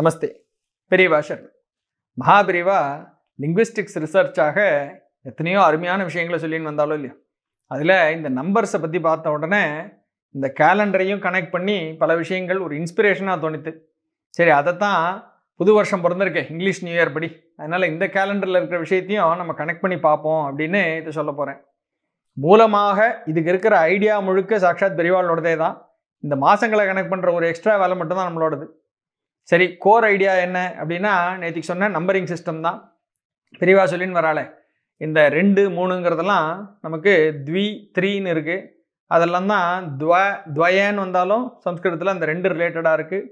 நமஸ்தே பெரியவா சரண் மகாபிரிவா லிங்குவிஸ்டிக்ஸ் ரிசர்ச்சாக எத்தனையோ அருமையான விஷயங்களை சொல்லின்னு வந்தாலும் இல்லையா அதில் இந்த நம்பர்ஸை பற்றி பார்த்த உடனே இந்த கேலண்டரையும் கனெக்ட் பண்ணி பல விஷயங்கள் ஒரு இன்ஸ்பிரேஷனாக தோணித்து சரி அதை தான் புது வருஷம் பிறந்திருக்கேன் இங்கிலீஷ் நியூ இயர் படி அதனால் இந்த கேலண்டரில் இருக்கிற விஷயத்தையும் நம்ம கனெக்ட் பண்ணி பார்ப்போம் அப்படின்னு இதை சொல்ல போகிறேன் மூலமாக இதுக்கு இருக்கிற ஐடியா முழுக்க சாட்சாத் பெரிவாளோடதே தான் இந்த மாதங்களை கனெக்ட் பண்ணுற ஒரு எக்ஸ்ட்ரா வேலை மட்டும்தான் நம்மளோடது சரி கோர் ஐடியா என்ன அப்படின்னா நேற்றுக்கு சொன்ன நம்பரிங் சிஸ்டம் தான் பெரியவா சொல்லின்னு வரால இந்த ரெண்டு மூணுங்கிறதெல்லாம் நமக்கு த்வி த்ரீன்னு இருக்குது அதெல்லாம் தான் துவ துவயன்னு வந்தாலும் சம்ஸ்கிருதத்தில் அந்த ரெண்டு ரிலேட்டடாக இருக்குது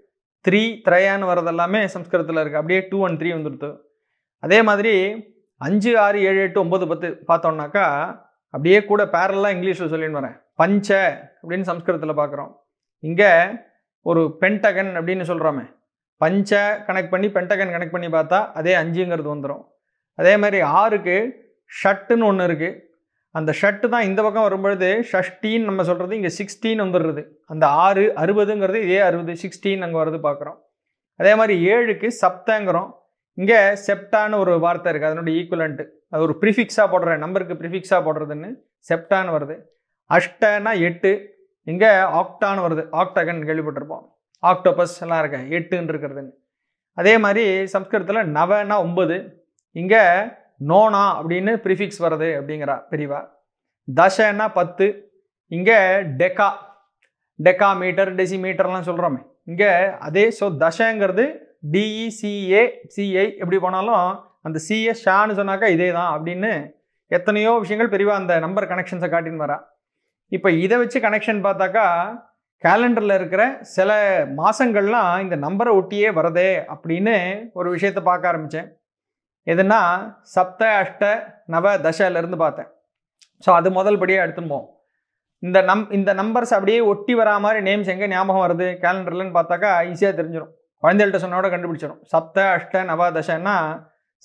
த்ரீ த்ரையான்னு வரதெல்லாமே சம்ஸ்கிருதத்தில் இருக்குது அப்படியே டூ அண்ட் த்ரீ வந்துடுத்து அதே மாதிரி அஞ்சு ஆறு ஏழு எட்டு ஒம்பது பத்து பார்த்தோம்னாக்கா அப்படியே கூட பேரலாக இங்கிலீஷில் சொல்லின்னு வரேன் பஞ்ச அப்படின்னு சம்ஸ்கிருதத்தில் பார்க்குறோம் இங்கே ஒரு பென்டகன் அப்படின்னு சொல்கிறோமே பஞ்சை கனெக்ட் பண்ணி பென்டகன் கனெக்ட் பண்ணி பார்த்தா அதே அஞ்சுங்கிறது வந்துடும் அதே மாதிரி ஆறுக்கு ஷட்டுன்னு ஒன்று இருக்குது அந்த ஷர்ட்டு தான் இந்த பக்கம் வரும்பொழுது ஷஷ்டின்னு நம்ம சொல்கிறது இங்கே சிக்ஸ்டீன் வந்துடுறது அந்த ஆறு அறுபதுங்கிறது இதே அறுபது சிக்ஸ்டீன் அங்கே வர்றது பார்க்குறோம் அதே மாதிரி ஏழுக்கு சப்தங்கிறோம் இங்கே செப்டான்னு ஒரு வார்த்தை இருக்குது அதனுடைய ஈக்குவலண்ட்டு அது ஒரு ப்ரிஃபிக்ஸாக போடுற நம்பருக்கு ப்ரிஃபிக்ஸாக போடுறதுன்னு செப்டான்னு வருது அஷ்டன்னா எட்டு இங்கே ஆக்டான்னு வருது ஆக்டகன் கேள்விப்பட்டிருப்போம் ஆக்டோபஸ் எல்லாம் இருக்கேன் எட்டுன்னு இருக்கிறதுன்னு அதே மாதிரி சம்ஸ்கிருதத்தில் நவனா ஒம்பது இங்கே நோனா அப்படின்னு ப்ரிஃபிக்ஸ் வருது அப்படிங்கிறா பிரிவா தசைன்னா பத்து இங்கே டெக்கா டெக்கா மீட்டர் டெசி மீட்டர்லாம் சொல்கிறோமே இங்கே அதே ஸோ தசைங்கிறது டிஇசிஏ சிஐ e எப்படி போனாலும் அந்த சிஏ ஷான்னு சொன்னாக்கா இதே தான் அப்படின்னு எத்தனையோ விஷயங்கள் பெரியவா அந்த நம்பர் கனெக்ஷன்ஸை காட்டின்னு வரா இப்போ இதை வச்சு கனெக்ஷன் பார்த்தாக்கா கேலண்டரில் இருக்கிற சில மாதங்கள்லாம் இந்த நம்பரை ஒட்டியே வரதே அப்படின்னு ஒரு விஷயத்தை பார்க்க ஆரம்பித்தேன் எதுனா சப்த அஷ்ட நவ தசையிலேருந்து பார்த்தேன் ஸோ அது முதல் படியாக எடுத்துப்போம் இந்த நம் இந்த நம்பர்ஸ் அப்படியே ஒட்டி வரா மாதிரி நேம்ஸ் எங்கே ஞாபகம் வருது கேலண்டர்லன்னு பார்த்தாக்கா ஈஸியாக தெரிஞ்சிடும் குழந்தைகள்கிட்ட சொன்னோட கண்டுபிடிச்சிடும் சப்த அஷ்ட நவ தசைன்னா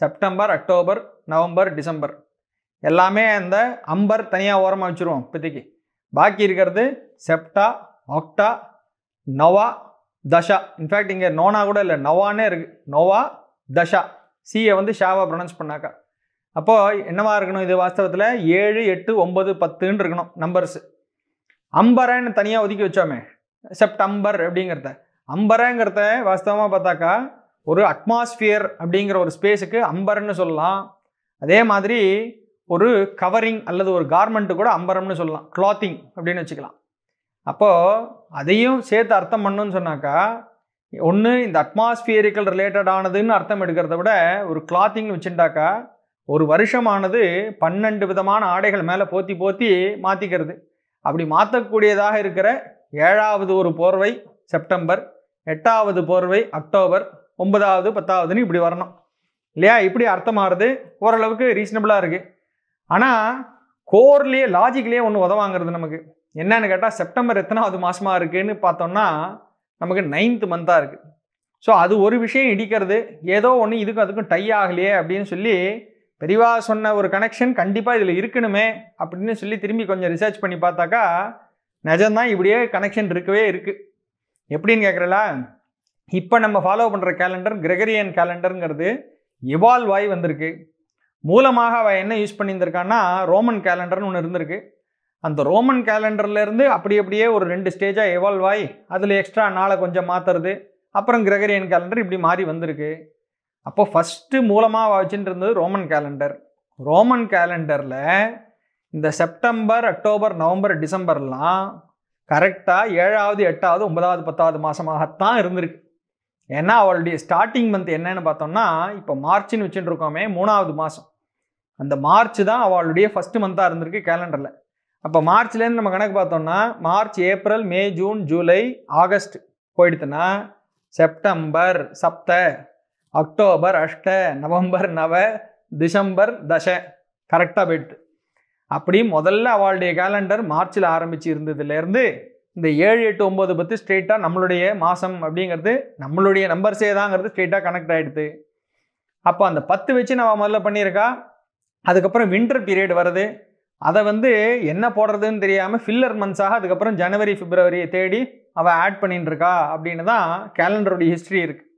செப்டம்பர் அக்டோபர் நவம்பர் டிசம்பர் எல்லாமே அந்த அம்பர் தனியாக ஓரமாக வச்சுருவோம் இப்போதைக்கு பாக்கி இருக்கிறது செப்டா ஆக்டா நவா தஷா இன்ஃபேக்ட் இங்கே நோனா கூட இல்லை நவானே இருக்கு நோவா தஷா சியை வந்து ஷாவா ப்ரொனவுன்ஸ் பண்ணாக்கா அப்போது என்னவா இருக்கணும் இது வாஸ்தவத்தில் ஏழு எட்டு ஒம்பது பத்துன்னு இருக்கணும் நம்பர்ஸ் அம்பரன்னு தனியாக ஒதுக்கி வச்சோமே செப்டம்பர் அப்படிங்கிறத அம்பரங்கிறத வாஸ்தவமாக பார்த்தாக்கா ஒரு அட்மாஸ்ஃபியர் அப்படிங்கிற ஒரு ஸ்பேஸுக்கு அம்பர்னு சொல்லலாம் அதே மாதிரி ஒரு கவரிங் அல்லது ஒரு கார்மெண்ட்டு கூட அம்பரம்னு சொல்லலாம் கிளாத்திங் அப்படின்னு வச்சுக்கலாம் அப்போது அதையும் சேர்த்து அர்த்தம் பண்ணுன்னு சொன்னாக்கா ஒன்று இந்த அட்மாஸ்பியரிக்கல் ரிலேட்டடானதுன்னு அர்த்தம் எடுக்கிறத விட ஒரு கிளாத்திங் வச்சுட்டாக்கா ஒரு வருஷமானது பன்னெண்டு விதமான ஆடைகள் மேலே போற்றி போற்றி மாற்றிக்கிறது அப்படி மாற்றக்கூடியதாக இருக்கிற ஏழாவது ஒரு போர்வை செப்டம்பர் எட்டாவது போர்வை அக்டோபர் ஒன்பதாவது பத்தாவதுன்னு இப்படி வரணும் இல்லையா இப்படி அர்த்தமாகிறது ஓரளவுக்கு ரீசனபிளாக இருக்குது ஆனால் கோர்லேயே லாஜிக்லேயே ஒன்று உதவாங்கிறது நமக்கு என்னன்னு கேட்டால் செப்டம்பர் எத்தனாவது மாதமாக இருக்குதுன்னு பார்த்தோம்னா நமக்கு நைன்த் மந்தாக இருக்குது ஸோ அது ஒரு விஷயம் இடிக்கிறது ஏதோ ஒன்று இதுக்கும் அதுக்கும் டை ஆகலையே அப்படின்னு சொல்லி பெரிவா சொன்ன ஒரு கனெக்ஷன் கண்டிப்பாக இதில் இருக்கணுமே அப்படின்னு சொல்லி திரும்பி கொஞ்சம் ரிசர்ச் பண்ணி பார்த்தாக்கா நிஜம்தான் இப்படியே கனெக்ஷன் இருக்கவே இருக்குது எப்படின்னு கேட்குறல இப்போ நம்ம ஃபாலோ பண்ணுற கேலண்டர் கிரெகரியன் கேலண்டருங்கிறது இவால்வ் ஆகி வந்திருக்கு மூலமாக அவள் என்ன யூஸ் பண்ணியிருந்திருக்கான்னா ரோமன் கேலண்டர்னு ஒன்று இருந்திருக்கு அந்த ரோமன் கேலண்டர்லேருந்து அப்படி அப்படியே ஒரு ரெண்டு ஸ்டேஜாக எவால்வ் ஆகி அதில் எக்ஸ்ட்ரா நாளை கொஞ்சம் மாற்றுறது அப்புறம் கிரகரியன் கேலண்டர் இப்படி மாறி வந்திருக்கு அப்போ ஃபஸ்ட்டு மூலமாக வச்சுட்டு இருந்தது ரோமன் கேலண்டர் ரோமன் கேலண்டரில் இந்த செப்டம்பர் அக்டோபர் நவம்பர் டிசம்பர்லாம் கரெக்டாக ஏழாவது எட்டாவது ஒன்பதாவது பத்தாவது மாதமாகத்தான் இருந்திருக்கு ஏன்னா அவளுடைய ஸ்டார்டிங் மந்த் என்னன்னு பார்த்தோம்னா இப்போ மார்ச்னு வச்சுட்டு இருக்கோமே மூணாவது மாதம் அந்த மார்ச் தான் அவளுடைய ஃபஸ்ட்டு மந்தாக இருந்திருக்கு கேலண்டரில் அப்போ மார்ச்லேருந்து நம்ம கணக்கு பார்த்தோம்னா March April May June July August போயிடுத்துன்னா செப்டம்பர் சப்த அக்டோபர் அஷ்ட நவம்பர் நவ டிசம்பர் தச கரெக்டாக போயிட்டு அப்படி முதல்ல அவளுடைய கேலண்டர் மார்ச்சில் ஆரம்பிச்சு இருந்ததுலேருந்து இந்த ஏழு எட்டு ஒம்பது பத்து ஸ்ட்ரெயிட்டாக நம்மளுடைய மாதம் அப்படிங்கிறது நம்மளுடைய நம்பர்ஸே தாங்கிறது ஸ்ட்ரெயிட்டாக கனெக்ட் ஆகிடுது அப்போ அந்த பத்து வச்சு நம்ம முதல்ல பண்ணியிருக்கா அதுக்கப்புறம் வின்டர் பீரியட் வருது அதை வந்து என்ன போடுறதுன்னு தெரியாமல் ஃபில்லர் மந்த்ஸாக அதுக்கப்புறம் ஜனவரி பிப்ரவரியை தேடி அவள் ஆட் பண்ணிட்டுருக்கா இருக்கா அப்படின்னு தான் கேலண்டருடைய ஹிஸ்ட்ரி இருக்குது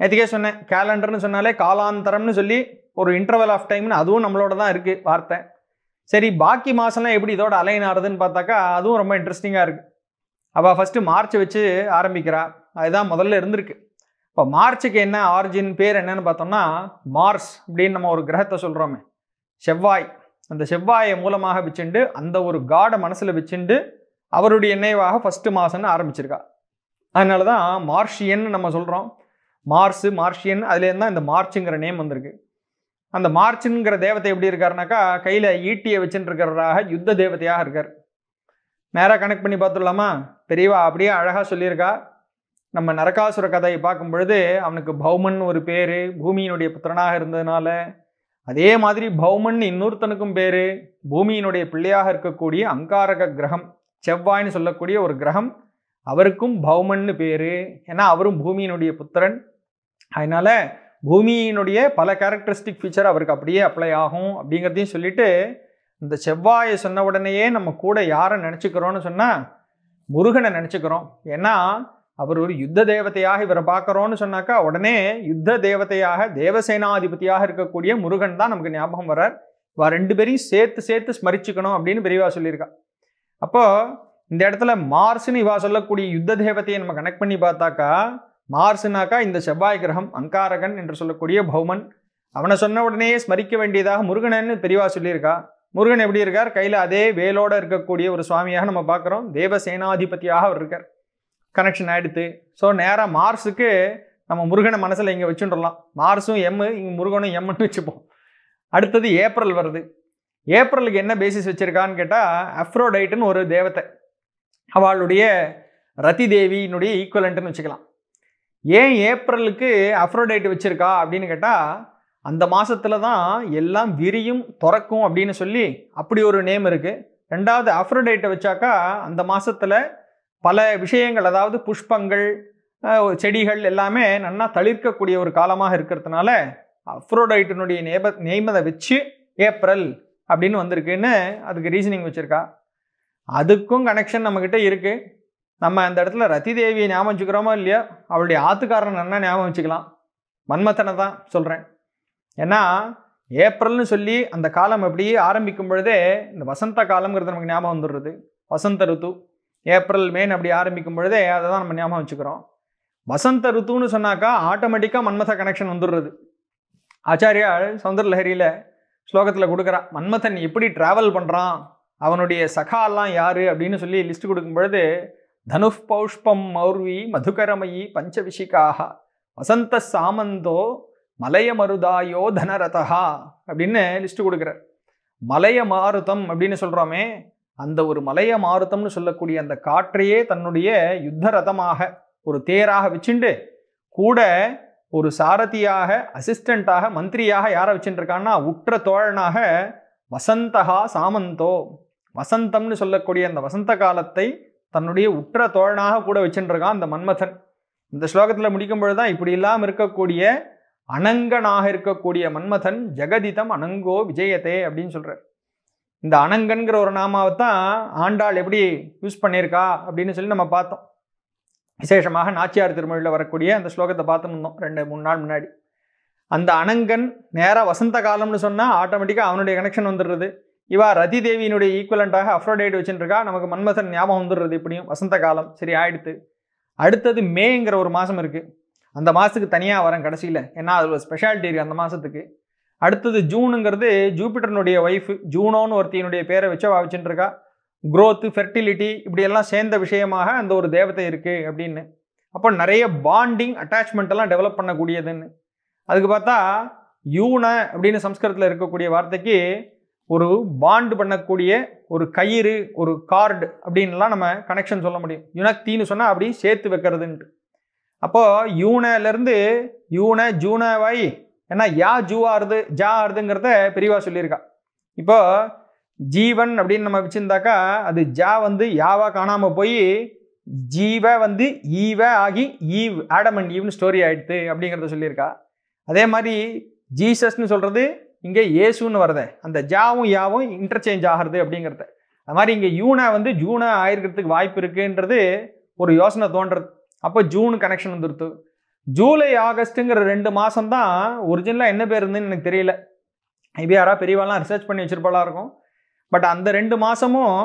நேற்றுக்கே சொன்னேன் கேலண்டர்னு சொன்னாலே காலாந்தரம்னு சொல்லி ஒரு இன்டர்வல் ஆஃப் டைம்னு அதுவும் நம்மளோட தான் இருக்குது வார்த்தை சரி பாக்கி மாதம்லாம் எப்படி இதோட அலைன் ஆறுதுன்னு பார்த்தாக்கா அதுவும் ரொம்ப இன்ட்ரெஸ்டிங்காக இருக்குது அவள் ஃபஸ்ட்டு மார்ச் வச்சு ஆரம்பிக்கிறா அதுதான் முதல்ல இருந்திருக்கு இப்போ மார்ச்சுக்கு என்ன ஆரிஜின் பேர் என்னன்னு பார்த்தோம்னா மார்ஸ் அப்படின்னு நம்ம ஒரு கிரகத்தை சொல்கிறோமே செவ்வாய் அந்த செவ்வாயை மூலமாக வச்சுண்டு அந்த ஒரு காடை மனசில் வச்சுண்டு அவருடைய நினைவாக ஃபஸ்ட்டு மாதம்னு ஆரம்பிச்சிருக்கா அதனால தான் மார்ஷியன் நம்ம சொல்கிறோம் மார்ஸு மார்ஷியன் அதுலேருந்து தான் இந்த மார்ச்சுங்கிற நேம் வந்திருக்கு அந்த மார்ச்சுங்கிற தேவதை எப்படி இருக்காருனாக்கா கையில் ஈட்டியை வச்சுட்டு யுத்த தேவதையாக இருக்கார் நேராக கனெக்ட் பண்ணி பார்த்துடலாமா பெரியவா அப்படியே அழகாக சொல்லியிருக்கா நம்ம நரகாசுர கதையை பார்க்கும் பொழுது அவனுக்கு பௌமன் ஒரு பேர் பூமியினுடைய புத்திரனாக இருந்ததுனால அதே மாதிரி பௌமன் இன்னொருத்தனுக்கும் பேர் பூமியினுடைய பிள்ளையாக இருக்கக்கூடிய அங்காரக கிரகம் செவ்வாய்னு சொல்லக்கூடிய ஒரு கிரகம் அவருக்கும் பௌமன்னு பேர் ஏன்னா அவரும் பூமியினுடைய புத்திரன் அதனால் பூமியினுடைய பல கேரக்டரிஸ்டிக் ஃபீச்சர் அவருக்கு அப்படியே அப்ளை ஆகும் அப்படிங்கிறதையும் சொல்லிட்டு இந்த செவ்வாயை சொன்ன உடனேயே நம்ம கூட யாரை நினச்சிக்கிறோன்னு சொன்னால் முருகனை நினச்சிக்கிறோம் ஏன்னா அவர் ஒரு யுத்த தேவதையாக இவரை பார்க்குறோன்னு சொன்னாக்கா உடனே யுத்த தேவதையாக தேவசேனாதிபதியாக இருக்கக்கூடிய முருகன் தான் நமக்கு ஞாபகம் வர்றார் வா ரெண்டு பேரையும் சேர்த்து சேர்த்து ஸ்மரிச்சுக்கணும் அப்படின்னு பெரியவா சொல்லியிருக்கா அப்போ இந்த இடத்துல மார்ஸ்னு இவா சொல்லக்கூடிய யுத்த தேவதையை நம்ம கனெக்ட் பண்ணி பார்த்தாக்கா மார்ஸ்னாக்கா இந்த செவ்வாய் கிரகம் அங்காரகன் என்று சொல்லக்கூடிய பௌமன் அவனை சொன்ன உடனேயே ஸ்மரிக்க வேண்டியதாக முருகனன்னு பெரியவா சொல்லியிருக்கா முருகன் எப்படி இருக்கார் கையில் அதே வேலோட இருக்கக்கூடிய ஒரு சுவாமியாக நம்ம பார்க்குறோம் தேவசேனாதிபதியாக அவர் இருக்கார் கனெக்ஷன் ஆகிடுது ஸோ நேராக மார்ஸுக்கு நம்ம முருகனை மனசில் இங்கே வச்சுட்டுலாம் மார்ஸும் எம்மு இங்கே முருகனும் எம்முன்னு வச்சுப்போம் அடுத்தது ஏப்ரல் வருது ஏப்ரலுக்கு என்ன பேசிஸ் வச்சுருக்கான்னு கேட்டால் அஃப்ரோடைட்டுன்னு ஒரு தேவத்தை அவளுடைய ரதி தேவியினுடைய ஈக்குவலண்ட்டுன்னு வச்சுக்கலாம் ஏன் ஏப்ரலுக்கு அஃப்ரோடைட் வச்சுருக்கா அப்படின்னு கேட்டால் அந்த மாதத்தில் தான் எல்லாம் விரியும் திறக்கும் அப்படின்னு சொல்லி அப்படி ஒரு நேம் இருக்குது ரெண்டாவது அஃப்ரோடைட்டை வச்சாக்கா அந்த மாதத்தில் பல விஷயங்கள் அதாவது புஷ்பங்கள் செடிகள் எல்லாமே நல்லா தளிர்க்கக்கூடிய ஒரு காலமாக இருக்கிறதுனால அஃப்ரோடைட்டினுடைய நேப நெய்மதை வச்சு ஏப்ரல் அப்படின்னு வந்திருக்குன்னு அதுக்கு ரீசனிங் வச்சுருக்கா அதுக்கும் கனெக்ஷன் நம்மக்கிட்ட இருக்குது நம்ம அந்த இடத்துல ரத்தி தேவியை ஞாபகம் வச்சுக்கிறோமோ இல்லையோ அவளுடைய ஆத்துக்காரன் என்ன ஞாபகம் வச்சுக்கலாம் மன்மத்தனை தான் சொல்கிறேன் ஏன்னா ஏப்ரல்னு சொல்லி அந்த காலம் அப்படியே ஆரம்பிக்கும் பொழுதே இந்த வசந்த காலம்ங்கிறது நமக்கு ஞாபகம் வந்துடுறது வசந்த ருத்து ஏப்ரல் மேன் அப்படி ஆரம்பிக்கும் பொழுதே அதை தான் நம்ம ஞாபகம் வச்சுக்கிறோம் வசந்த ருத்துன்னு சொன்னாக்கா ஆட்டோமேட்டிக்காக மன்மத கனெக்ஷன் வந்துடுறது ஆச்சாரியால் சௌந்தர் ஸ்லோகத்தில் கொடுக்குறா மன்மதன் எப்படி ட்ராவல் பண்ணுறான் அவனுடைய சகாலாம் யார் அப்படின்னு சொல்லி லிஸ்ட் கொடுக்கும் பொழுது தனுஷ் பௌஷ்பம் மௌர்வி மதுகரமயி பஞ்சவிஷிகாக வசந்த சாமந்தோ மலைய மருதாயோ தனரதா அப்படின்னு லிஸ்ட் கொடுக்குறார் மலைய மாருதம் அப்படின்னு சொல்கிறோமே அந்த ஒரு மலைய மாறுத்தம்னு சொல்லக்கூடிய அந்த காற்றையே தன்னுடைய யுத்த ரதமாக ஒரு தேராக வச்சுண்டு கூட ஒரு சாரதியாக அசிஸ்டண்ட்டாக மந்திரியாக யாரை வச்சுட்டுருக்கான்னா உற்ற தோழனாக வசந்தகா சாமந்தோ வசந்தம்னு சொல்லக்கூடிய அந்த வசந்த காலத்தை தன்னுடைய உற்ற தோழனாக கூட வச்சுட்டுருக்கான் அந்த மன்மதன் இந்த ஸ்லோகத்தில் முடிக்கும் பொழுது தான் இப்படி இல்லாமல் இருக்கக்கூடிய அனங்கனாக இருக்கக்கூடிய மன்மதன் ஜெகதிதம் அனங்கோ விஜயத்தே அப்படின்னு சொல்கிறார் இந்த அனங்கன்கிற ஒரு நாமாவைத்தான் ஆண்டாள் எப்படி யூஸ் பண்ணியிருக்கா அப்படின்னு சொல்லி நம்ம பார்த்தோம் விசேஷமாக நாச்சியார் திருமொழியில் வரக்கூடிய அந்த ஸ்லோகத்தை பார்த்துருந்தோம் ரெண்டு மூணு நாள் முன்னாடி அந்த அனங்கன் நேராக வசந்த காலம்னு சொன்னால் ஆட்டோமேட்டிக்காக அவனுடைய கனெக்ஷன் வந்துடுறது இவா ரதி தேவியினுடைய ஈக்குவலண்ட்டாக அஃப்ரோடைட் வச்சுருக்கா நமக்கு மன்மதன் ஞாபகம் வந்துடுறது இப்படியும் வசந்த காலம் சரி ஆயிடுத்து அடுத்தது மேங்கிற ஒரு மாதம் இருக்குது அந்த மாதத்துக்கு தனியாக வரேன் கடைசியில் ஏன்னா அதில் ஒரு ஸ்பெஷாலிட்டி இருக்குது அந்த மாதத்துக்கு அடுத்தது ஜூனுங்கிறது ஜூபிட்டர்னுடைய ஒய்ஃப் ஜூனோன்னு ஒருத்தியினுடைய பேரை வச்சு வச்சுட்டு க்ரோத்து குரோத்து ஃபெர்டிலிட்டி இப்படியெல்லாம் சேர்ந்த விஷயமாக அந்த ஒரு தேவதை இருக்குது அப்படின்னு அப்போ நிறைய பாண்டிங் அட்டாச்மெண்ட் எல்லாம் டெவலப் பண்ணக்கூடியதுன்னு அதுக்கு பார்த்தா யூன அப்படின்னு சம்ஸ்கிருதத்தில் இருக்கக்கூடிய வார்த்தைக்கு ஒரு பாண்டு பண்ணக்கூடிய ஒரு கயிறு ஒரு கார்டு அப்படின்லாம் நம்ம கனெக்ஷன் சொல்ல முடியும் யுனக்தின்னு சொன்னால் அப்படி சேர்த்து வைக்கிறதுன்ட்டு அப்போது யூனலேருந்து யூன ஜூனவாய் ஏன்னா யா ஜூவா ஆறுது ஜா அறுதுங்கிறத பெரியவா சொல்லியிருக்கா இப்போ ஜீவன் அப்படின்னு நம்ம வச்சுருந்தாக்கா அது ஜா வந்து யாவா காணாமல் போய் ஜீவ வந்து ஈவ ஆகி ஈவ் ஆடம் அண்ட் ஈவ்னு ஸ்டோரி ஆயிடுது அப்படிங்கிறத சொல்லியிருக்கா அதே மாதிரி ஜீசஸ்னு சொல்கிறது இங்கே ஏசுன்னு வருத அந்த ஜாவும் யாவும் இன்டர்ச்சேஞ்ச் ஆகிறது அப்படிங்கிறத அது மாதிரி இங்கே யூனா வந்து ஜூனா ஆயிருக்கிறதுக்கு வாய்ப்பு இருக்குன்றது ஒரு யோசனை தோன்றது அப்போ ஜூன் கனெக்ஷன் வந்துருத்து ஜூலை ஆகஸ்ட்டுங்கிற ரெண்டு மாதம் தான் ஒரிஜினலாக என்ன பேர் இருந்துன்னு எனக்கு தெரியல இப்போ யாராவது பெரியவாலாம் ரிசர்ச் பண்ணி வச்சிருப்பாலாம் இருக்கும் பட் அந்த ரெண்டு மாதமும்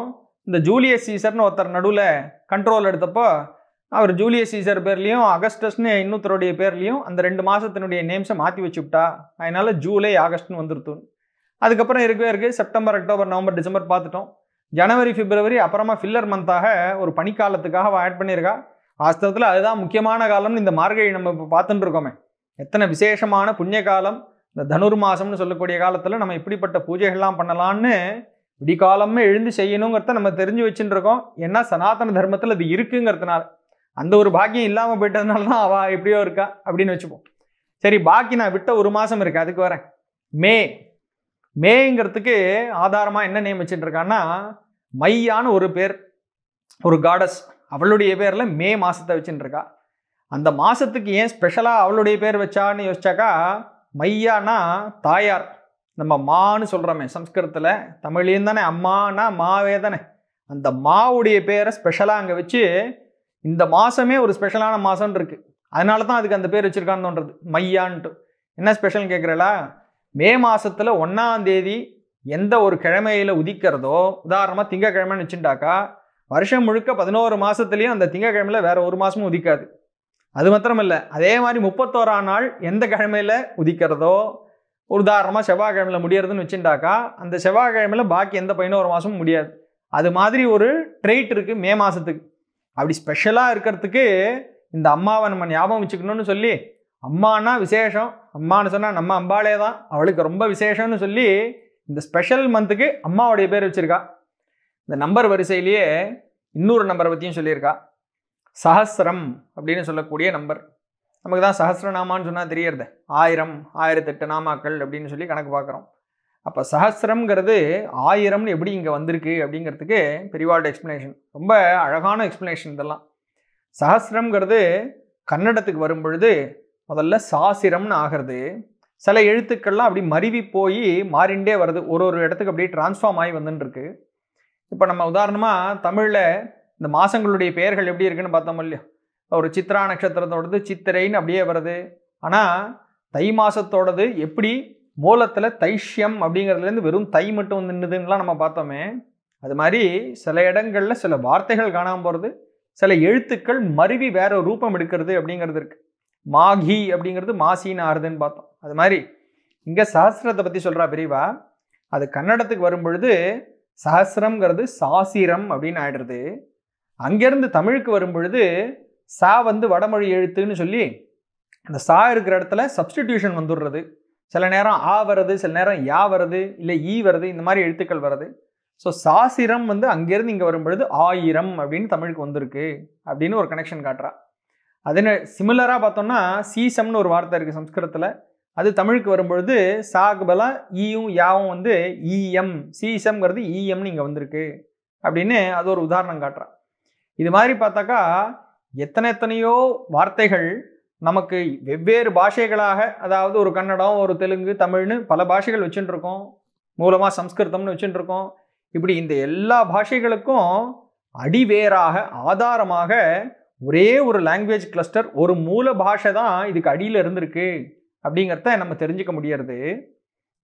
இந்த ஜூலியஸ் சீசர்னு ஒருத்தர் நடுவில் கண்ட்ரோல் எடுத்தப்போ அவர் ஜூலியஸ் சீசர் பேர்லேயும் அகஸ்டஸ்னு இன்னொருத்தருடைய பேர்லேயும் அந்த ரெண்டு மாதத்தினுடைய நேம்ஸை மாற்றி வச்சுவிட்டா அதனால் ஜூலை ஆகஸ்ட்னு வந்துருத்தோம் அதுக்கப்புறம் இருக்கவே இருக்குது செப்டம்பர் அக்டோபர் நவம்பர் டிசம்பர் பார்த்துட்டோம் ஜனவரி பிப்ரவரி அப்புறமா ஃபில்லர் மந்தாக ஒரு பனிக்காலத்துக்காக ஆட் பண்ணியிருக்கா வாஸ்தவத்தில் அதுதான் முக்கியமான காலம்னு இந்த மார்கழி நம்ம இப்போ பார்த்துட்டு இருக்கோமே எத்தனை விசேஷமான புண்ணிய காலம் இந்த தனுர் மாதம்னு சொல்லக்கூடிய காலத்தில் நம்ம இப்படிப்பட்ட பூஜைகள்லாம் பண்ணலான்னு விடிகாலமே எழுந்து செய்யணுங்கிறத நம்ம தெரிஞ்சு வச்சுட்டு இருக்கோம் ஏன்னா சனாதன தர்மத்தில் அது இருக்குங்கிறதுனால அந்த ஒரு பாக்கியம் இல்லாமல் போயிட்டதுனால தான் அவா எப்படியோ இருக்கா அப்படின்னு வச்சுப்போம் சரி பாக்கி நான் விட்ட ஒரு மாதம் இருக்கு அதுக்கு வரேன் மே மேங்கிறதுக்கு ஆதாரமாக என்ன நியமிச்சுட்டு இருக்கான்னா மையான ஒரு பேர் ஒரு காடஸ் அவளுடைய பேரில் மே மாதத்தை வச்சுன்னு இருக்கா அந்த மாதத்துக்கு ஏன் ஸ்பெஷலாக அவளுடைய பேர் வச்சான்னு யோசிச்சாக்கா மையானா தாயார் நம்ம மான்னு சொல்கிறோமே சம்ஸ்கிருதத்தில் தமிழ்லேயும் தானே அம்மானா மாவே தானே அந்த மாவுடைய பேரை ஸ்பெஷலாக அங்கே வச்சு இந்த மாதமே ஒரு ஸ்பெஷலான மாதம்னு இருக்குது அதனால தான் அதுக்கு அந்த பேர் வச்சுருக்கான்னு தோன்றது மையான்ட்டு என்ன ஸ்பெஷல்னு கேட்குறலா மே மாதத்தில் ஒன்றாந்தேதி எந்த ஒரு கிழமையில் உதிக்கிறதோ உதாரணமாக திங்கக்கிழமைன்னு வச்சுட்டாக்கா வருஷம் முழுக்க பதினோரு மாதத்துலேயும் அந்த திங்கக்கிழமையில் வேறு ஒரு மாதமும் உதிக்காது அது மாத்திரமில்லை அதே மாதிரி முப்பத்தோரா நாள் எந்த கிழமையில் உதிக்கிறதோ ஒரு உதாரணமாக செவ்வாய்க்கிழமையில் முடியறதுன்னு வச்சுட்டாக்கா அந்த செவ்வாய்க்கிழமையில் பாக்கி எந்த பதினோரு மாதமும் முடியாது அது மாதிரி ஒரு ட்ரெயிட் இருக்குது மே மாதத்துக்கு அப்படி ஸ்பெஷலாக இருக்கிறதுக்கு இந்த அம்மாவை நம்ம ஞாபகம் வச்சுக்கணும்னு சொல்லி அம்மானா விசேஷம் அம்மானு சொன்னால் நம்ம அம்பாலே தான் அவளுக்கு ரொம்ப விசேஷம்னு சொல்லி இந்த ஸ்பெஷல் மந்த்துக்கு அம்மாவுடைய பேர் வச்சுருக்கா இந்த நம்பர் வரிசையிலேயே இன்னொரு நம்பரை பற்றியும் சொல்லியிருக்கா சஹசிரம் அப்படின்னு சொல்லக்கூடிய நம்பர் நமக்கு தான் சஹசிரநாமான்னு சொன்னால் தெரியறது ஆயிரம் ஆயிரத்தெட்டு நாமாக்கள் அப்படின்னு சொல்லி கணக்கு பார்க்குறோம் அப்போ சஹசிரம்ங்கிறது ஆயிரம்னு எப்படி இங்கே வந்திருக்கு அப்படிங்கிறதுக்கு பெரியவாளோட எக்ஸ்ப்ளனேஷன் ரொம்ப அழகான எக்ஸ்ப்ளனேஷன் இதெல்லாம் சஹசிரம்ங்கிறது கன்னடத்துக்கு வரும் பொழுது முதல்ல சாசிரம்னு ஆகிறது சில எழுத்துக்கள்லாம் அப்படி மருவி போய் மாறிண்டே வருது ஒரு ஒரு இடத்துக்கு அப்படியே டிரான்ஸ்ஃபார்ம் ஆகி வந்துட்டுருக்கு இப்போ நம்ம உதாரணமாக தமிழில் இந்த மாதங்களுடைய பெயர்கள் எப்படி இருக்குன்னு பார்த்தோம் இல்லையா ஒரு சித்ரா நட்சத்திரத்தோடது சித்திரைன்னு அப்படியே வருது ஆனால் தை மாதத்தோடது எப்படி மூலத்தில் தைஷ்யம் அப்படிங்கிறதுலேருந்து வெறும் தை மட்டும் நின்றுதுன்னெலாம் நம்ம பார்த்தோமே அது மாதிரி சில இடங்களில் சில வார்த்தைகள் காணாமல் போகிறது சில எழுத்துக்கள் மருவி வேறு ரூபம் எடுக்கிறது அப்படிங்கிறது இருக்குது மாகி அப்படிங்கிறது மாசின்னு ஆறுதுன்னு பார்த்தோம் அது மாதிரி இங்கே சாஸ்திரத்தை பற்றி சொல்கிறா பிரிவா அது கன்னடத்துக்கு வரும் பொழுது சஹசிரம்ங்கிறது சாசிரம் அப்படின்னு ஆயிடுறது அங்கேருந்து தமிழுக்கு வரும் பொழுது சா வந்து வடமொழி எழுத்துன்னு சொல்லி அந்த சா இருக்கிற இடத்துல சப்ஸ்டிடியூஷன் வந்துடுறது சில நேரம் ஆ வருது சில நேரம் யா வருது இல்லை ஈ வருது இந்த மாதிரி எழுத்துக்கள் வருது ஸோ சாசிரம் வந்து அங்கேருந்து இங்கே வரும்பொழுது ஆயிரம் அப்படின்னு தமிழுக்கு வந்திருக்கு அப்படின்னு ஒரு கனெக்ஷன் காட்டுறா அதே சிமிலராக பார்த்தோம்னா சீசம்னு ஒரு வார்த்தை இருக்குது சம்ஸ்கிருதத்தில் அது தமிழுக்கு வரும்பொழுது சாகுபலா பலா ஈயும் யாவும் வந்து இஎம் சிஎஸ்எம்ங்கிறது இஎம்னு இங்கே வந்திருக்கு அப்படின்னு அது ஒரு உதாரணம் காட்டுறேன் இது மாதிரி பார்த்தாக்கா எத்தனை எத்தனையோ வார்த்தைகள் நமக்கு வெவ்வேறு பாஷைகளாக அதாவது ஒரு கன்னடம் ஒரு தெலுங்கு தமிழ்னு பல பாஷைகள் வச்சுட்டுருக்கோம் மூலமாக சம்ஸ்கிருதம்னு வச்சுட்டுருக்கோம் இப்படி இந்த எல்லா பாஷைகளுக்கும் அடிவேராக ஆதாரமாக ஒரே ஒரு லாங்குவேஜ் கிளஸ்டர் ஒரு மூல பாஷை தான் இதுக்கு அடியில் இருந்திருக்கு அப்படிங்கிறத நம்ம தெரிஞ்சுக்க முடியறது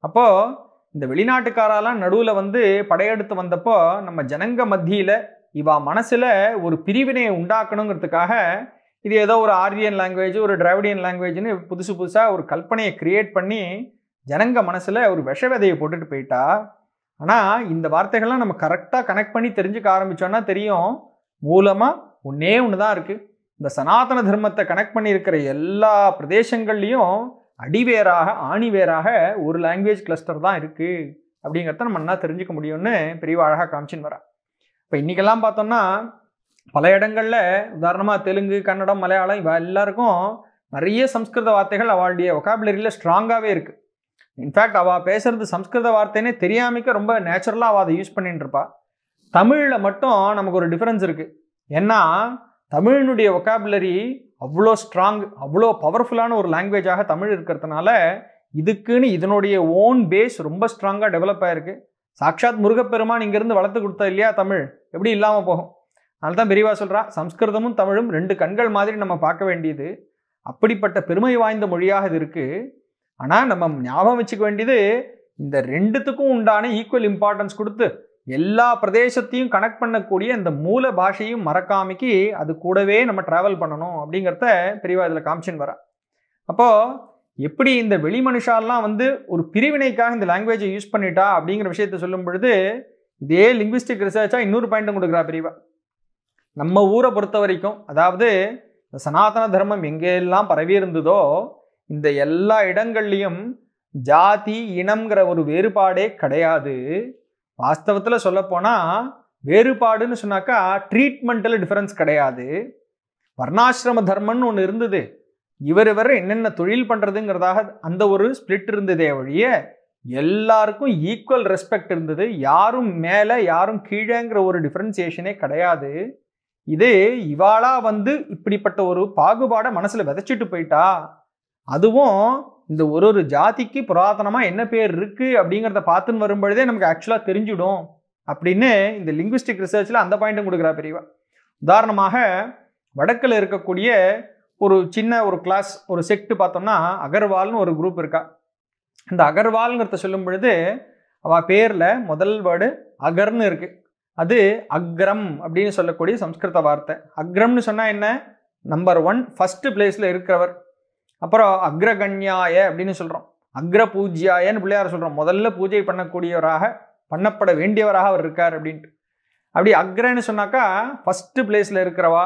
அப்போது இந்த வெளிநாட்டுக்காரெல்லாம் நடுவில் வந்து படையெடுத்து வந்தப்போ நம்ம ஜனங்க மத்தியில் இவா மனசில் ஒரு பிரிவினையை உண்டாக்கணுங்கிறதுக்காக இது ஏதோ ஒரு ஆரியன் லாங்குவேஜ் ஒரு டிராவிடியன் லாங்குவேஜ்னு புதுசு புதுசாக ஒரு கல்பனையை கிரியேட் பண்ணி ஜனங்க மனசில் ஒரு விஷ விதையை போட்டுட்டு போயிட்டா ஆனால் இந்த வார்த்தைகள்லாம் நம்ம கரெக்டாக கனெக்ட் பண்ணி தெரிஞ்சுக்க ஆரம்பித்தோன்னா தெரியும் மூலமாக ஒன்றே ஒன்று தான் இருக்குது இந்த சனாதன தர்மத்தை கனெக்ட் பண்ணியிருக்கிற எல்லா பிரதேசங்கள்லேயும் அடிவேராக ஆணிவேராக ஒரு லாங்குவேஜ் கிளஸ்டர் தான் இருக்குது அப்படிங்கிறத நம்ம என்ன தெரிஞ்சுக்க முடியும்னு பெரிய அழகாக காமிச்சின்னு வரேன் இப்போ இன்றைக்கெல்லாம் பார்த்தோம்னா பல இடங்களில் உதாரணமாக தெலுங்கு கன்னடம் மலையாளம் இவா எல்லாருக்கும் நிறைய சம்ஸ்கிருத வார்த்தைகள் அவளுடைய ஒகாபுலரியில் ஸ்ட்ராங்காகவே இருக்குது இன்ஃபேக்ட் அவள் பேசுகிறது சம்ஸ்கிருத வார்த்தைன்னே தெரியாமிக்க ரொம்ப நேச்சுரலாக அவள் அதை யூஸ் பண்ணிட்டு இருப்பா தமிழில் மட்டும் நமக்கு ஒரு டிஃப்ரென்ஸ் இருக்குது ஏன்னா தமிழினுடைய ஒகாபுலரி அவ்வளோ ஸ்ட்ராங் அவ்வளோ பவர்ஃபுல்லான ஒரு லாங்குவேஜாக தமிழ் இருக்கிறதுனால இதுக்குன்னு இதனுடைய ஓன் பேஸ் ரொம்ப ஸ்ட்ராங்காக டெவலப் ஆகிருக்கு சாக்ஷாத் முருகப்பெருமான் இங்கேருந்து வளர்த்து கொடுத்தா இல்லையா தமிழ் எப்படி இல்லாமல் போகும் அதனால தான் பெரியவா சொல்கிறா சம்ஸ்கிருதமும் தமிழும் ரெண்டு கண்கள் மாதிரி நம்ம பார்க்க வேண்டியது அப்படிப்பட்ட பெருமை வாய்ந்த மொழியாக இது இருக்குது ஆனால் நம்ம ஞாபகம் வச்சுக்க வேண்டியது இந்த ரெண்டுத்துக்கும் உண்டான ஈக்குவல் இம்பார்ட்டன்ஸ் கொடுத்து எல்லா பிரதேசத்தையும் கனெக்ட் பண்ணக்கூடிய இந்த மூல பாஷையும் மறக்காமைக்கு அது கூடவே நம்ம ட்ராவல் பண்ணணும் அப்படிங்கிறத பிரிவா இதில் காமிச்சின்னு வர அப்போது எப்படி இந்த வெளி மனுஷாலெலாம் வந்து ஒரு பிரிவினைக்காக இந்த லாங்குவேஜை யூஸ் பண்ணிட்டா அப்படிங்கிற விஷயத்த சொல்லும் பொழுது இதே லிங்குவிஸ்டிக் ரிசர்ச்சாக இன்னொரு பாயிண்ட்டும் கொடுக்குறா பிரிவா நம்ம ஊரை பொறுத்த வரைக்கும் அதாவது இந்த சனாதன தர்மம் எங்கெல்லாம் பரவி இருந்ததோ இந்த எல்லா இடங்கள்லையும் ஜாதி இனம்ங்கிற ஒரு வேறுபாடே கிடையாது வாஸ்தவத்தில் சொல்லப்போனால் வேறுபாடுன்னு சொன்னாக்கா ட்ரீட்மெண்ட்டில் டிஃப்ரென்ஸ் கிடையாது வர்ணாசிரம தர்மம்னு ஒன்று இருந்தது இவர் இவர் என்னென்ன தொழில் பண்ணுறதுங்கிறதாக அந்த ஒரு ஸ்பிளிட் இருந்ததே வழிய எல்லாருக்கும் ஈக்குவல் ரெஸ்பெக்ட் இருந்தது யாரும் மேலே யாரும் கீழேங்கிற ஒரு டிஃப்ரென்சியேஷனே கிடையாது இதே இவாளா வந்து இப்படிப்பட்ட ஒரு பாகுபாடை மனசில் விதைச்சிட்டு போயிட்டா அதுவும் இந்த ஒரு ஒரு ஜாதிக்கு புராதனமாக என்ன பேர் இருக்குது அப்படிங்கிறத பார்த்துன்னு வரும்பொழுதே நமக்கு ஆக்சுவலாக தெரிஞ்சுவிடும் அப்படின்னு இந்த லிங்குவிஸ்டிக் ரிசர்ச்சில் அந்த பாயிண்ட்டும் கொடுக்குறா பெரியவா உதாரணமாக வடக்கில் இருக்கக்கூடிய ஒரு சின்ன ஒரு கிளாஸ் ஒரு செக்ட் பார்த்தோம்னா அகர்வால்னு ஒரு குரூப் இருக்கா இந்த அகர்வால்ங்கிறத சொல்லும் பொழுது அவள் பேரில் முதல் வேர்டு அகர்னு இருக்குது அது அக்ரம் அப்படின்னு சொல்லக்கூடிய சம்ஸ்கிருத வார்த்தை அக்ரம்னு சொன்னால் என்ன நம்பர் ஒன் ஃபஸ்ட்டு பிளேஸில் இருக்கிறவர் அப்புறம் அக்ரகன்யாய அப்படின்னு சொல்கிறோம் அக்ர பூஜ்யாயன்னு பிள்ளையார் சொல்கிறோம் முதல்ல பூஜை பண்ணக்கூடியவராக பண்ணப்பட வேண்டியவராக அவர் இருக்கார் அப்படின்ட்டு அப்படி அக்ரன்னு சொன்னாக்கா ஃபஸ்ட்டு பிளேஸில் இருக்கிறவா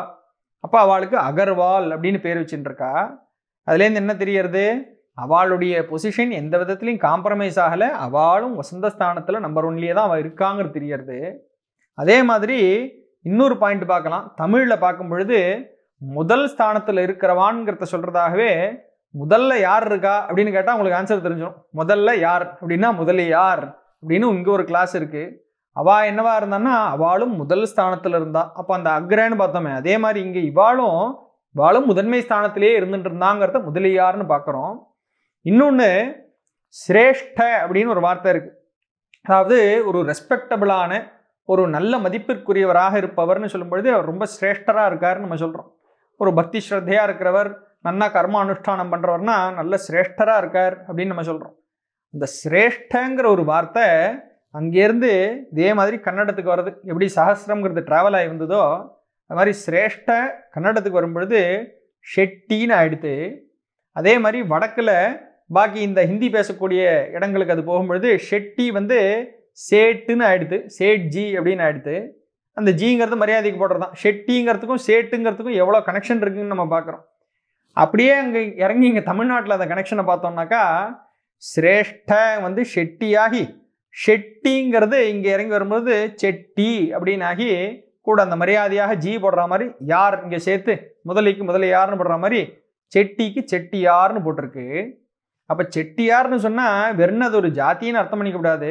அப்போ அவளுக்கு அகர்வால் அப்படின்னு பேர் வச்சுட்டுருக்கா அதுலேருந்து என்ன தெரியறது அவளுடைய பொசிஷன் எந்த விதத்துலையும் காம்ப்ரமைஸ் ஆகலை அவளும் வசந்த ஸ்தானத்தில் நம்பர் ஒன்லேயே தான் அவள் இருக்காங்கிறது தெரியறது அதே மாதிரி இன்னொரு பாயிண்ட் பார்க்கலாம் தமிழில் பார்க்கும் பொழுது முதல் ஸ்தானத்தில் இருக்கிறவான்ங்கிறத சொல்கிறதாகவே முதல்ல யார் இருக்கா அப்படின்னு கேட்டால் உங்களுக்கு ஆன்சர் தெரிஞ்சிடும் முதல்ல யார் அப்படின்னா யார் அப்படின்னு இங்கே ஒரு கிளாஸ் இருக்குது அவா என்னவா இருந்தான்னா அவளும் முதல் ஸ்தானத்தில் இருந்தா அப்போ அந்த அக்ரேன்னு பார்த்தோமே அதே மாதிரி இங்கே இவாளும் இவாளும் முதன்மை ஸ்தானத்திலேயே இருந்துட்டு இருந்தாங்கிறத முதலியார்னு பார்க்குறோம் இன்னொன்று சிரேஷ்ட அப்படின்னு ஒரு வார்த்தை இருக்குது அதாவது ஒரு ரெஸ்பெக்டபுளான ஒரு நல்ல மதிப்பிற்குரியவராக இருப்பவர்னு சொல்லும்பொழுது அவர் ரொம்ப சிரேஷ்டராக இருக்காருன்னு நம்ம சொல்கிறோம் ஒரு பக்தி ஸ்ரத்தையாக இருக்கிறவர் நல்லா கர்ம அனுஷ்டானம் பண்ணுறவர்னா நல்ல சிரேஷ்டராக இருக்கார் அப்படின்னு நம்ம சொல்கிறோம் இந்த சிரேஷ்டங்கிற ஒரு வார்த்தை அங்கேருந்து இதே மாதிரி கன்னடத்துக்கு வர்றது எப்படி சஹசிரம்ங்கிறது ட்ராவல் ஆகி வந்ததோ அது மாதிரி சிரேஷ்ட கன்னடத்துக்கு வரும்பொழுது ஷெட்டின்னு ஆகிடுது அதே மாதிரி வடக்கில் பாக்கி இந்த ஹிந்தி பேசக்கூடிய இடங்களுக்கு அது போகும்பொழுது ஷெட்டி வந்து சேட்டுன்னு ஆகிடுது சேட் ஜி அப்படின்னு ஆகிடுது அந்த ஜிங்கிறது மரியாதைக்கு போடுறது தான் ஷெட்டிங்கிறதுக்கும் சேட்டுங்கிறதுக்கும் எவ்வளோ கனெக்ஷன் இருக்குதுன்னு நம்ம பார்க்குறோம் அப்படியே அங்கே இறங்கி இங்கே தமிழ்நாட்டில் அந்த கனெக்ஷனை பார்த்தோம்னாக்கா சிரேஷ்ட வந்து ஷெட்டியாகி ஷெட்டிங்கிறது இங்கே இறங்கி வரும்போது செட்டி அப்படின்னு ஆகி கூட அந்த மரியாதையாக ஜி போடுற மாதிரி யார் இங்கே சேர்த்து முதலைக்கு முதலி யாருன்னு போடுற மாதிரி செட்டிக்கு செட்டியார்னு போட்டிருக்கு அப்போ செட்டியார்னு சொன்னால் வெறும் அது ஒரு ஜாத்தின்னு அர்த்தம் பண்ணிக்க கூடாது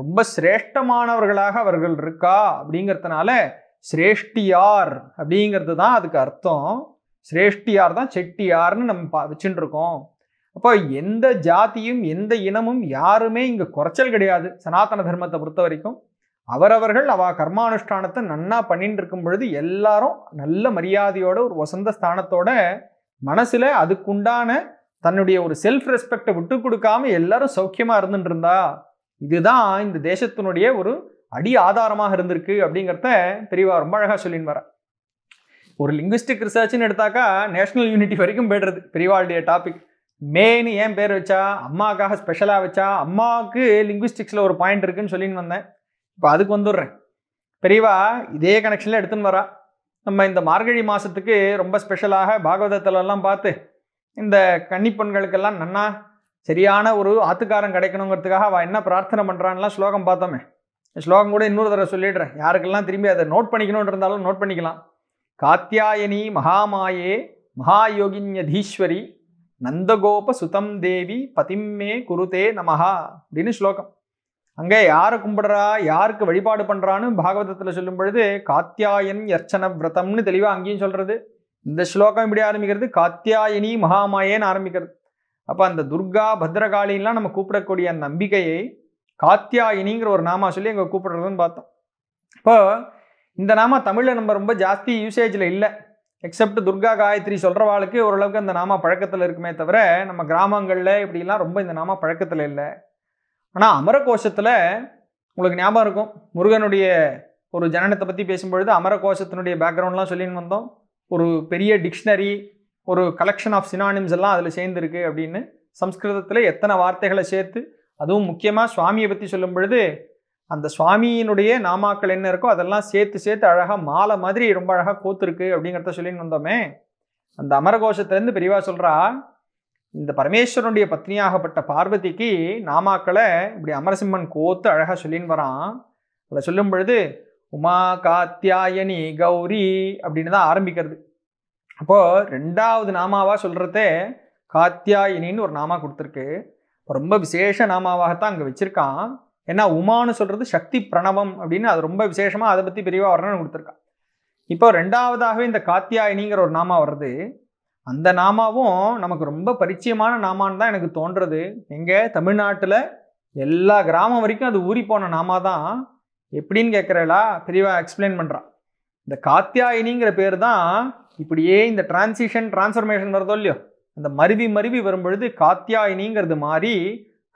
ரொம்ப சிரேஷ்டமானவர்களாக அவர்கள் இருக்கா அப்படிங்கிறதுனால சிரேஷ்டியார் அப்படிங்கிறது தான் அதுக்கு அர்த்தம் சிரேஷ்டியார் தான் செட்டியார்னு நம்ம பா வச்சுட்டு இருக்கோம் அப்போ எந்த ஜாதியும் எந்த இனமும் யாருமே இங்கே குறைச்சல் கிடையாது சனாதன தர்மத்தை பொறுத்த வரைக்கும் அவரவர்கள் அவ கர்மானுஷ்டானத்தை நன்னா பண்ணிட்டு இருக்கும் பொழுது எல்லாரும் நல்ல மரியாதையோட ஒரு வசந்த ஸ்தானத்தோட மனசுல அதுக்குண்டான தன்னுடைய ஒரு செல்ஃப் ரெஸ்பெக்டை விட்டு கொடுக்காம எல்லாரும் சௌக்கியமா இருந்துட்டு இருந்தா இதுதான் இந்த தேசத்தினுடைய ஒரு அடி ஆதாரமாக இருந்திருக்கு அப்படிங்கிறத பெரியவா ரொம்ப அழகாக சொல்லின்னு வர ஒரு லிங்குவிஸ்டிக் ரிசர்ச்னு எடுத்தாக்கா நேஷனல் யூனிட்டி வரைக்கும் போய்டுறது பெரியவாளுடைய டாபிக் மேனு ஏன் பேர் வச்சா அம்மாவுக்காக ஸ்பெஷலாக வச்சா அம்மாவுக்கு லிங்குவிஸ்டிக்ஸில் ஒரு பாயிண்ட் இருக்குன்னு சொல்லின்னு வந்தேன் இப்போ அதுக்கு வந்துடுறேன் பெரியவா இதே கனெக்ஷனில் எடுத்துன்னு வரா நம்ம இந்த மார்கழி மாதத்துக்கு ரொம்ப ஸ்பெஷலாக பாகவதத்துலலாம் பார்த்து இந்த கன்னிப்பெண்களுக்கெல்லாம் நன்னா சரியான ஒரு ஆத்துக்காரம் கிடைக்கணுங்கிறதுக்காக அவள் என்ன பிரார்த்தனை பண்ணுறான்லாம் ஸ்லோகம் பார்த்தோமே ஸ்லோகம் கூட இன்னொரு தடவை சொல்லிடுறேன் யாருக்கெல்லாம் திரும்பி அதை நோட் பண்ணிக்கணும்னு இருந்தாலும் நோட் பண்ணிக்கலாம் காத்தியாயனி மகாமாயே மகாயோகிஞதீஸ்வரி நந்தகோப சுதம் தேவி பதிம்மே குருதே நமஹா அப்படின்னு ஸ்லோகம் அங்கே யாரை கும்பிடுறா யாருக்கு வழிபாடு பண்ணுறான்னு பாகவதத்தில் சொல்லும் பொழுது காத்தியாயன் யர்ச்சன விரதம்னு தெளிவாக அங்கேயும் சொல்கிறது இந்த ஸ்லோகம் இப்படி ஆரம்பிக்கிறது காத்தியாயனி மகாமாயேன்னு ஆரம்பிக்கிறது அப்போ அந்த துர்கா பத்ரகாளின்லாம் நம்ம கூப்பிடக்கூடிய அந்த நம்பிக்கையை காத்தியாயினிங்கிற ஒரு நாமா சொல்லி எங்கள் கூப்பிடுறதுன்னு பார்த்தோம் இப்போ இந்த நாமா தமிழில் நம்ம ரொம்ப ஜாஸ்தி யூசேஜில் இல்லை எக்ஸப்ட் துர்கா காயத்ரி சொல்கிறவாளுக்கு ஓரளவுக்கு அந்த நாமா பழக்கத்தில் இருக்குமே தவிர நம்ம கிராமங்களில் இப்படிலாம் ரொம்ப இந்த நாமா பழக்கத்தில் இல்லை ஆனால் அமர கோஷத்தில் உங்களுக்கு ஞாபகம் இருக்கும் முருகனுடைய ஒரு ஜனனத்தை பற்றி பேசும்பொழுது அமர கோஷத்தினுடைய பேக்ரவுண்ட்லாம் சொல்லின்னு வந்தோம் ஒரு பெரிய டிக்ஷனரி ஒரு கலெக்ஷன் ஆஃப் சினானிம்ஸ் எல்லாம் அதில் சேர்ந்துருக்கு அப்படின்னு சம்ஸ்கிருதத்தில் எத்தனை வார்த்தைகளை சேர்த்து அதுவும் முக்கியமாக சுவாமியை பற்றி சொல்லும் பொழுது அந்த சுவாமியினுடைய நாமாக்கள் என்ன இருக்கோ அதெல்லாம் சேர்த்து சேர்த்து அழகாக மாலை மாதிரி ரொம்ப அழகாக கோத்துருக்கு அப்படிங்கிறத சொல்லின்னு வந்தோமே அந்த அமரகோஷத்துலேருந்து பெரியவா சொல்கிறா இந்த பரமேஸ்வரனுடைய பத்னியாகப்பட்ட பார்வதிக்கு நாமாக்களை இப்படி அமரசிம்மன் கோத்து அழகாக சொல்லின்னு வரான் அதில் சொல்லும் பொழுது உமா காத்தியாயனி கௌரி அப்படின்னு தான் ஆரம்பிக்கிறது அப்போது ரெண்டாவது நாமாவாக சொல்கிறதே காத்தியாயினின்னு ஒரு நாமா கொடுத்துருக்கு ரொம்ப விசேஷ நாமாவாகத்தான் அங்கே வச்சுருக்கான் ஏன்னா உமான்னு சொல்கிறது சக்தி பிரணவம் அப்படின்னு அது ரொம்ப விசேஷமாக அதை பற்றி பெரியவா வரணும்னு கொடுத்துருக்கான் இப்போ ரெண்டாவதாகவே இந்த காத்தியாயினிங்கிற ஒரு நாமா வருது அந்த நாமாவும் நமக்கு ரொம்ப பரிச்சயமான நாமான்னு தான் எனக்கு தோன்றது எங்கே தமிழ்நாட்டில் எல்லா கிராமம் வரைக்கும் அது ஊறி போன நாமா தான் எப்படின்னு கேட்குறேலா பெரியவா எக்ஸ்பிளைன் பண்ணுறான் இந்த காத்தியாயினிங்கிற பேர் தான் இப்படியே இந்த டிரான்சிஷன் டிரான்ஸ்ஃபர்மேஷன் வருதோ இல்லையோ அந்த மருவி மருவி வரும்பொழுது காத்தியாயினிங்கிறது மாதிரி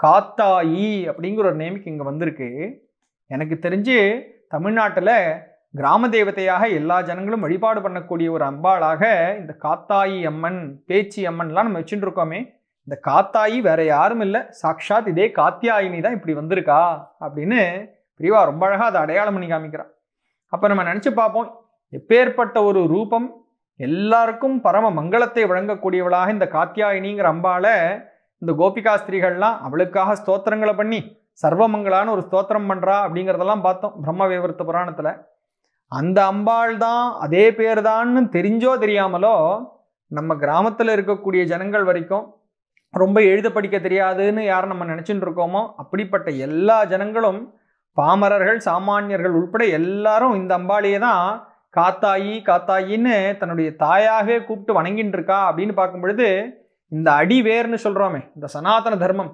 காத்தாயி அப்படிங்கிற ஒரு நேமிக்கு இங்கே வந்திருக்கு எனக்கு தெரிஞ்சு தமிழ்நாட்டில் கிராம தேவதையாக எல்லா ஜனங்களும் வழிபாடு பண்ணக்கூடிய ஒரு அம்பாளாக இந்த காத்தாயி அம்மன் பேச்சி அம்மன்லாம் நம்ம வச்சுட்டு இருக்கோமே இந்த காத்தாயி வேற யாரும் இல்லை சாக்ஷாத் இதே காத்தியாயினி தான் இப்படி வந்திருக்கா அப்படின்னு பிரிவா ரொம்ப அழகாக அதை அடையாளம் பண்ணி காமிக்கிறான் அப்போ நம்ம நினச்சி பார்ப்போம் எப்பேற்பட்ட ஒரு ரூபம் எல்லாருக்கும் பரம மங்களத்தை வழங்கக்கூடியவளாக இந்த காத்தியாயினிங்கிற அம்பால இந்த கோபிகா ஸ்திரீகள்லாம் அவளுக்காக ஸ்தோத்திரங்களை பண்ணி சர்வமங்களான ஒரு ஸ்தோத்திரம் பண்ணுறா அப்படிங்கிறதெல்லாம் பார்த்தோம் பிரம்ம விவரத்த புராணத்தில் அந்த அம்பாள் தான் அதே பேர் தான்னு தெரிஞ்சோ தெரியாமலோ நம்ம கிராமத்தில் இருக்கக்கூடிய ஜனங்கள் வரைக்கும் ரொம்ப எழுத படிக்க தெரியாதுன்னு யார் நம்ம நினச்சிட்டு இருக்கோமோ அப்படிப்பட்ட எல்லா ஜனங்களும் பாமரர்கள் சாமானியர்கள் உள்பட எல்லாரும் இந்த அம்பாளியை தான் காத்தாயி காத்தாயின்னு தன்னுடைய தாயாகவே கூப்பிட்டு வணங்கின்னு இருக்கா அப்படின்னு பார்க்கும் பொழுது இந்த அடிவேர்னு சொல்கிறோமே இந்த சனாதன தர்மம்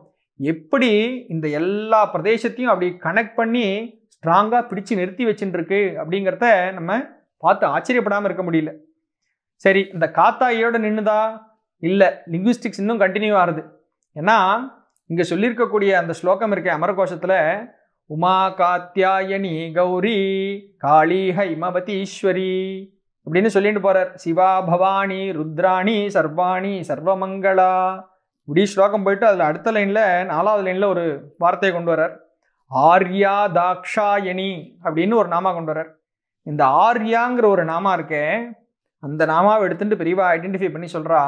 எப்படி இந்த எல்லா பிரதேசத்தையும் அப்படி கனெக்ட் பண்ணி ஸ்ட்ராங்காக பிடிச்சு நிறுத்தி வச்சுட்டுருக்கு அப்படிங்கிறத நம்ம பார்த்து ஆச்சரியப்படாமல் இருக்க முடியல சரி இந்த காத்தாயோட நின்றுதா இல்லை லிங்குஸ்டிக்ஸ் இன்னும் கண்டினியூ ஆகுது ஏன்னா இங்கே சொல்லியிருக்கக்கூடிய அந்த ஸ்லோகம் இருக்க அமரகோஷத்தில் உமா காத்தியாயணி கௌரி காளி ஹைமவதீஸ்வரி அப்படின்னு சொல்லிட்டு போறார் சிவா பவானி ருத்ராணி சர்வாணி சர்வமங்களா இப்படி ஸ்லோகம் போயிட்டு அதில் அடுத்த லைனில் நாலாவது லைனில் ஒரு வார்த்தையை கொண்டு வரார் ஆர்யா தாக்ஷாயணி அப்படின்னு ஒரு நாமா கொண்டு வரார் இந்த ஆர்யாங்கிற ஒரு நாமா இருக்கே அந்த நாமாவை எடுத்துட்டு பெரியவா ஐடென்டிஃபை பண்ணி சொல்கிறா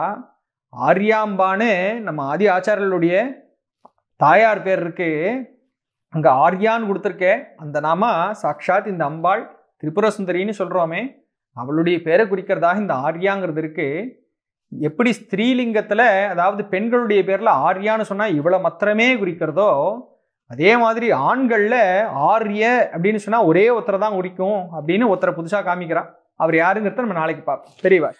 ஆர்யாம்பான்னு நம்ம ஆதி ஆச்சாரியர்களுடைய தாயார் பேர் இருக்குது அங்கே ஆர்யான்னு கொடுத்துருக்கேன் அந்த நாம சாக்ஷாத் இந்த அம்பாள் திரிபுர சுந்தரின்னு சொல்கிறோமே அவளுடைய பேரை குறிக்கிறதாக இந்த ஆர்யாங்கிறது இருக்குது எப்படி ஸ்திரீலிங்கத்தில் அதாவது பெண்களுடைய பேரில் ஆர்யான்னு சொன்னால் இவ்வளோ மாத்திரமே குறிக்கிறதோ அதே மாதிரி ஆண்களில் ஆரிய அப்படின்னு சொன்னால் ஒரே ஒருத்தரை தான் குறிக்கும் அப்படின்னு ஒருத்தரை புதுசாக காமிக்கிறான் அவர் யாருங்கிறத நம்ம நாளைக்கு பார்ப்போம் தெரியவா